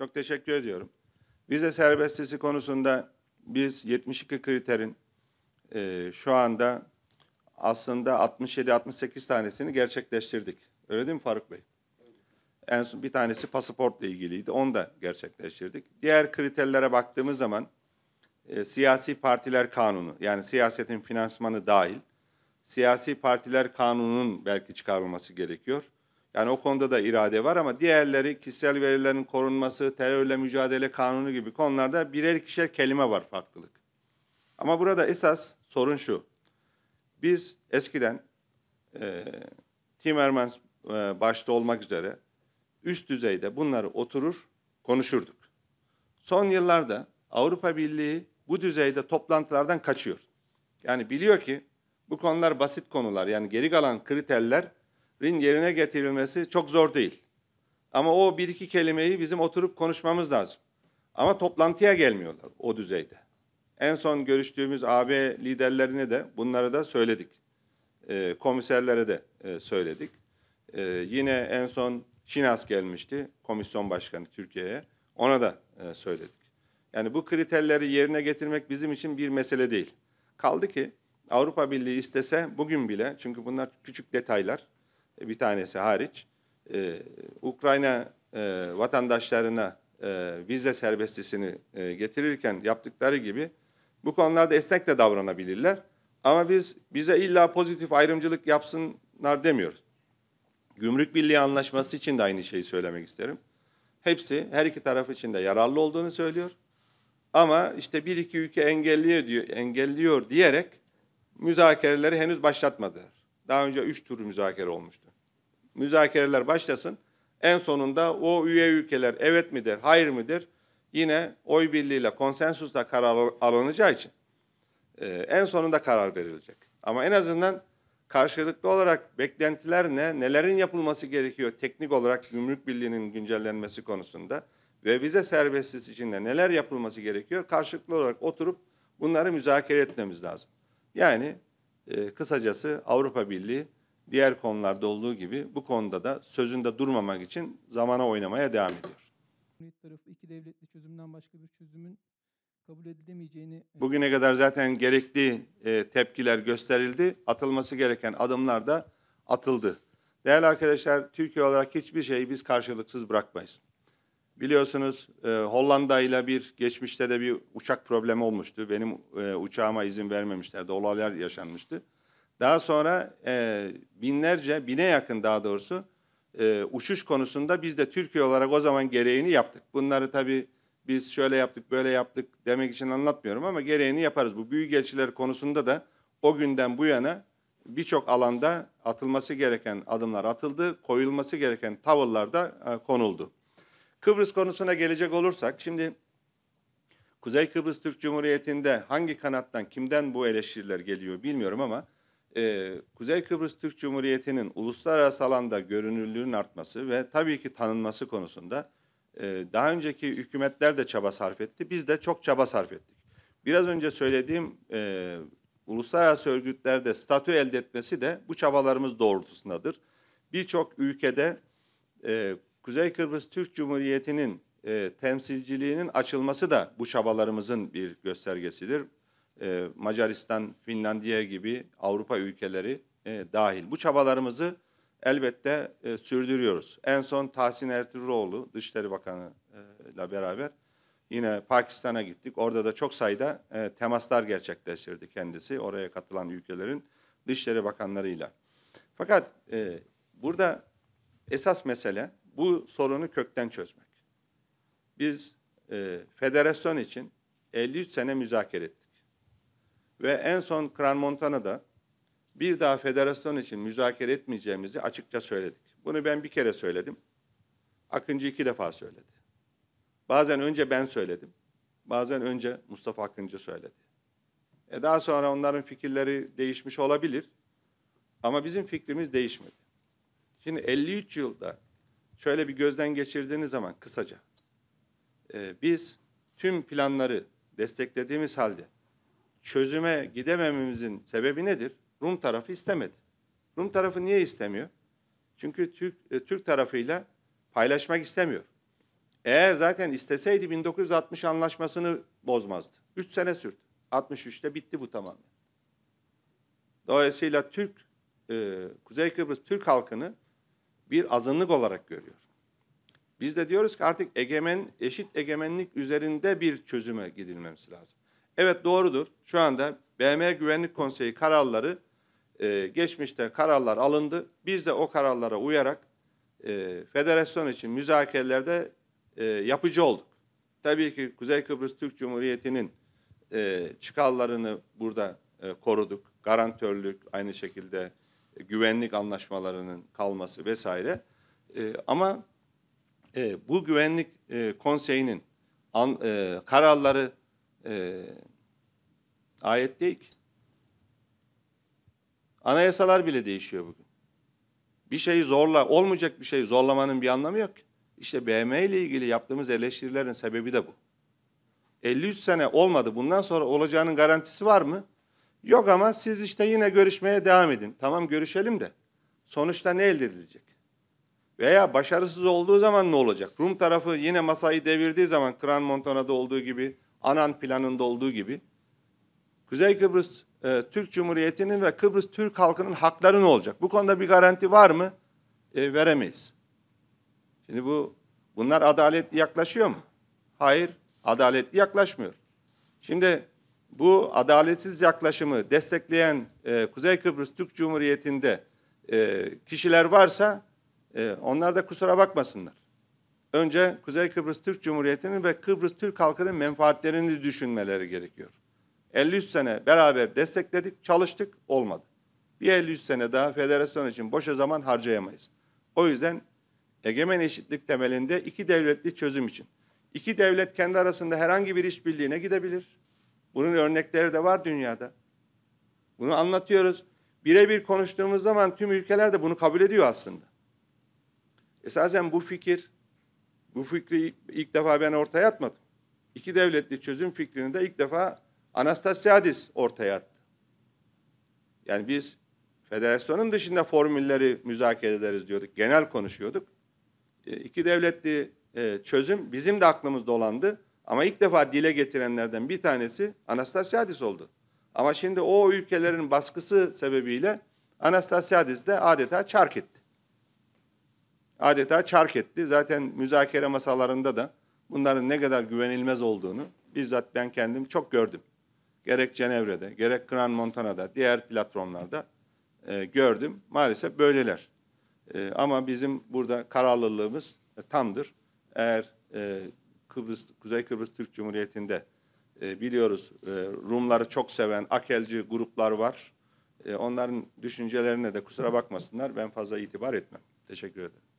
Çok teşekkür ediyorum. Vize serbestisi konusunda biz 72 kriterin e, şu anda aslında 67-68 tanesini gerçekleştirdik. Öyle değil mi Faruk Bey? En son bir tanesi pasaportla ilgiliydi. Onu da gerçekleştirdik. Diğer kriterlere baktığımız zaman e, siyasi partiler kanunu yani siyasetin finansmanı dahil siyasi partiler kanununun belki çıkarılması gerekiyor. Yani o konuda da irade var ama diğerleri kişisel verilerin korunması, terörle mücadele kanunu gibi konularda birer kişiler kelime var farklılık. Ama burada esas sorun şu. Biz eskiden e, Timmermans e, başta olmak üzere üst düzeyde bunları oturur konuşurduk. Son yıllarda Avrupa Birliği bu düzeyde toplantılardan kaçıyor. Yani biliyor ki bu konular basit konular yani geri kalan kriterler Rin yerine getirilmesi çok zor değil. Ama o bir iki kelimeyi bizim oturup konuşmamız lazım. Ama toplantıya gelmiyorlar o düzeyde. En son görüştüğümüz AB liderlerine de bunları da söyledik. E, komiserlere de e, söyledik. E, yine en son Şinas gelmişti komisyon başkanı Türkiye'ye. Ona da e, söyledik. Yani bu kriterleri yerine getirmek bizim için bir mesele değil. Kaldı ki Avrupa Birliği istese bugün bile çünkü bunlar küçük detaylar bir tanesi hariç e, Ukrayna e, vatandaşlarına e, vize serbestisini e, getirirken yaptıkları gibi bu konularda esnek de davranabilirler. Ama biz bize illa pozitif ayrımcılık yapsınlar demiyoruz. Gümrük Birliği Anlaşması için de aynı şeyi söylemek isterim. Hepsi her iki taraf için de yararlı olduğunu söylüyor. Ama işte bir iki ülke engelliyor diyor, engelliyor diyerek müzakereleri henüz başlatmadılar. Daha önce üç tur müzakere olmuştu müzakereler başlasın. En sonunda o üye ülkeler evet midir, hayır mıdır? Yine oy birliğiyle, konsensusla karar alınacağı için e, en sonunda karar verilecek. Ama en azından karşılıklı olarak beklentiler ne, nelerin yapılması gerekiyor teknik olarak gümrük birliğinin güncellenmesi konusunda ve vize serbestisi içinde neler yapılması gerekiyor karşılıklı olarak oturup bunları müzakere etmemiz lazım. Yani e, kısacası Avrupa Birliği diğer konularda olduğu gibi bu konuda da sözünde durmamak için zamana oynamaya devam ediyor. Cumhuriyet iki devletli çözümden başka bir çözümün kabul edilemeyeceğini... E, Bugüne kadar zaten gerekli e, tepkiler gösterildi. Atılması gereken adımlar da atıldı. Değerli arkadaşlar, Türkiye olarak hiçbir şeyi biz karşılıksız bırakmayız. Biliyorsunuz e, Hollanda ile bir geçmişte de bir uçak problemi olmuştu. Benim e, uçağıma izin vermemişlerdi. Olaylar yaşanmıştı. Daha sonra e, binlerce, bine yakın daha doğrusu e, uçuş konusunda biz de Türkiye olarak o zaman gereğini yaptık. Bunları tabii biz şöyle yaptık, böyle yaptık demek için anlatmıyorum ama gereğini yaparız. Bu büyükelçiler konusunda da o günden bu yana birçok alanda atılması gereken adımlar atıldı, koyulması gereken tavırlar da e, konuldu. Kıbrıs konusuna gelecek olursak şimdi Kuzey Kıbrıs Türk Cumhuriyeti'nde hangi kanattan kimden bu eleştiriler geliyor bilmiyorum ama e, Kuzey Kıbrıs Türk Cumhuriyeti'nin uluslararası alanda görünürlüğünün artması ve tabii ki tanınması konusunda e, daha önceki hükümetler de çaba sarf etti. Biz de çok çaba sarf ettik. Biraz önce söylediğim e, uluslararası örgütlerde statü elde etmesi de bu çabalarımız doğrultusundadır. Birçok ülkede e, Kuzey Kıbrıs Türk Cumhuriyeti'nin e, temsilciliğinin açılması da bu çabalarımızın bir göstergesidir. E, Macaristan, Finlandiya gibi Avrupa ülkeleri e, dahil. Bu çabalarımızı elbette e, sürdürüyoruz. En son Tahsin Ertuğruluoğlu Dışişleri Bakanı ile beraber yine Pakistan'a gittik. Orada da çok sayıda temaslar gerçekleştirdi kendisi oraya katılan ülkelerin Dışişleri Bakanlarıyla. Fakat burada esas mesele bu sorunu kökten çözmek. Biz e, federasyon için 53 sene müzakere ettik. Ve en son Gran Montana'da bir daha federasyon için müzakere etmeyeceğimizi açıkça söyledik. Bunu ben bir kere söyledim. Akıncı iki defa söyledi. Bazen önce ben söyledim. Bazen önce Mustafa Akıncı söyledi. E daha sonra onların fikirleri değişmiş olabilir. Ama bizim fikrimiz değişmedi. Şimdi 53 yılda şöyle bir gözden geçirdiğiniz zaman kısaca. E, biz tüm planları desteklediğimiz halde çözüme gidemememizin sebebi nedir? Rum tarafı istemedi. Rum tarafı niye istemiyor? Çünkü Türk, e, Türk tarafıyla paylaşmak istemiyor. Eğer zaten isteseydi 1960 anlaşmasını bozmazdı. Üç sene sürdü. 63'te bitti bu tamamen. Dolayısıyla Türk, e, Kuzey Kıbrıs Türk halkını bir azınlık olarak görüyor. Biz de diyoruz ki artık egemen, eşit egemenlik üzerinde bir çözüme gidilmemiz lazım. Evet doğrudur. Şu anda BM Güvenlik Konseyi kararları e, geçmişte kararlar alındı. Biz de o kararlara uyarak e, federasyon için müzakerelerde e, yapıcı olduk. Tabii ki Kuzey Kıbrıs Türk Cumhuriyeti'nin e, çıkarlarını burada e, koruduk. Garantörlük aynı şekilde e, güvenlik anlaşmalarının kalması vesaire. E, ama e, bu güvenlik e, konseyinin an, e, kararları e, Ayet değil ki. Anayasalar bile değişiyor bugün. Bir şeyi zorla, olmayacak bir şeyi zorlamanın bir anlamı yok. İşte BM ile ilgili yaptığımız eleştirilerin sebebi de bu. 53 sene olmadı. Bundan sonra olacağının garantisi var mı? Yok ama siz işte yine görüşmeye devam edin. Tamam görüşelim de. Sonuçta ne elde edilecek? Veya başarısız olduğu zaman ne olacak? Rum tarafı yine masayı devirdiği zaman Kran Montana'da olduğu gibi, Anan planında olduğu gibi Kuzey Kıbrıs e, Türk Cumhuriyeti'nin ve Kıbrıs Türk halkının hakları ne olacak? Bu konuda bir garanti var mı? E, veremeyiz. Şimdi bu bunlar adaletli yaklaşıyor mu? Hayır, adaletli yaklaşmıyor. Şimdi bu adaletsiz yaklaşımı destekleyen e, Kuzey Kıbrıs Türk Cumhuriyeti'nde e, kişiler varsa e, onlar da kusura bakmasınlar. Önce Kuzey Kıbrıs Türk Cumhuriyeti'nin ve Kıbrıs Türk halkının menfaatlerini düşünmeleri gerekiyor. 50 sene beraber destekledik, çalıştık, olmadı. Bir 50 sene daha federasyon için boşa zaman harcayamayız. O yüzden egemen eşitlik temelinde iki devletli çözüm için. İki devlet kendi arasında herhangi bir işbirliğine gidebilir. Bunun örnekleri de var dünyada. Bunu anlatıyoruz. Birebir konuştuğumuz zaman tüm ülkeler de bunu kabul ediyor aslında. Esasen bu fikir, bu fikri ilk defa ben ortaya atmadım. İki devletli çözüm fikrini de ilk defa Anastasiadis ortaya attı. Yani biz federasyonun dışında formülleri müzakere ederiz diyorduk. Genel konuşuyorduk. E, iki devletli e, çözüm bizim de aklımızda olandı. Ama ilk defa dile getirenlerden bir tanesi Anastasiadis oldu. Ama şimdi o ülkelerin baskısı sebebiyle Anastasiadis de adeta çark etti. Adeta çark etti. Zaten müzakere masalarında da bunların ne kadar güvenilmez olduğunu bizzat ben kendim çok gördüm gerek Cenevre'de, gerek Grand Montana'da, diğer platformlarda e, gördüm. Maalesef böyleler. E, ama bizim burada kararlılığımız e, tamdır. Eğer e, Kıbrıs, Kuzey Kıbrıs Türk Cumhuriyeti'nde e, biliyoruz e, Rumları çok seven akelci gruplar var. E, onların düşüncelerine de kusura bakmasınlar. Ben fazla itibar etmem. Teşekkür ederim.